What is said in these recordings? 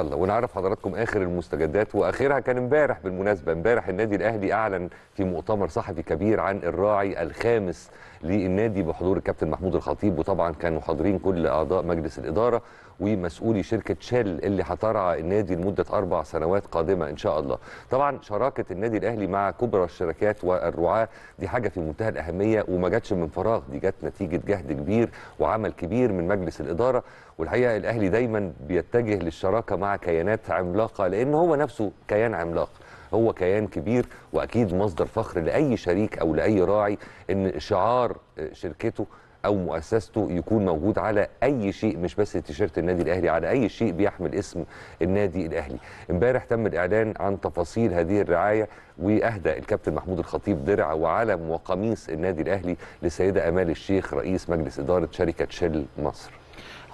الله ونعرف حضراتكم اخر المستجدات واخرها كان امبارح بالمناسبه امبارح النادي الاهلي اعلن في مؤتمر صحفي كبير عن الراعي الخامس للنادي بحضور الكابتن محمود الخطيب وطبعا كانوا حاضرين كل اعضاء مجلس الاداره ومسؤولي شركه شل اللي هترعى النادي لمده اربع سنوات قادمه ان شاء الله. طبعا شراكه النادي الاهلي مع كبرى الشركات والرعاه دي حاجه في منتهى الاهميه وما جاتش من فراغ دي جت نتيجه جهد كبير وعمل كبير من مجلس الاداره والحقيقه الاهلي دايما بيتجه للشراكه مع مع كيانات عملاقه لان هو نفسه كيان عملاق هو كيان كبير واكيد مصدر فخر لاي شريك او لاي راعي ان شعار آه، شركته او مؤسسته يكون موجود على اي شيء مش بس تيشيرت النادي الاهلي على اي شيء بيحمل اسم النادي الاهلي امبارح تم الاعلان عن تفاصيل هذه الرعايه واهدى الكابتن محمود الخطيب درع وعلم وقميص النادي الاهلي للسيده امال الشيخ رئيس مجلس اداره شركه شل مصر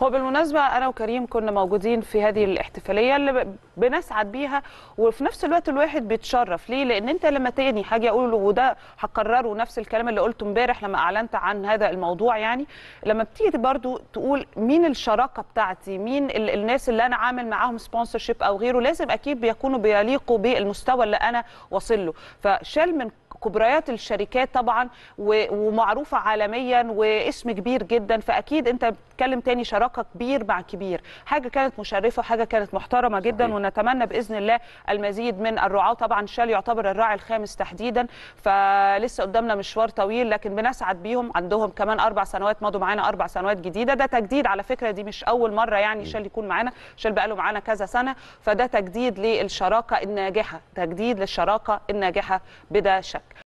هو بالمناسبه انا وكريم كنا موجودين في هذه الاحتفاليه اللي بنسعد بيها وفي نفس الوقت الواحد بيتشرف ليه لان انت لما تاني حاجه اقوله وده هكرره نفس الكلام اللي قلته امبارح لما اعلنت عن هذا الموضوع يعني لما بتيجي برضو تقول مين الشراكه بتاعتي مين الناس اللي انا عامل معاهم سبونسرشيب او غيره لازم اكيد بيكونوا بيليقوا بالمستوى اللي انا واصل له فشال من كبريات الشركات طبعا ومعروفه عالميا واسم كبير جدا فاكيد انت بتتكلم تاني شراكه كبير مع كبير حاجه كانت مشرفه وحاجه كانت محترمه جدا صحيح. ونتمنى باذن الله المزيد من الرعاه طبعا شال يعتبر الراعي الخامس تحديدا فلسه قدامنا مشوار طويل لكن بنسعد بيهم عندهم كمان اربع سنوات مضوا معانا اربع سنوات جديده ده تجديد على فكره دي مش اول مره يعني شال يكون معانا شال بقاله معانا كذا سنه فده تجديد للشراكه الناجحه تجديد للشراكه الناجحه بلا شك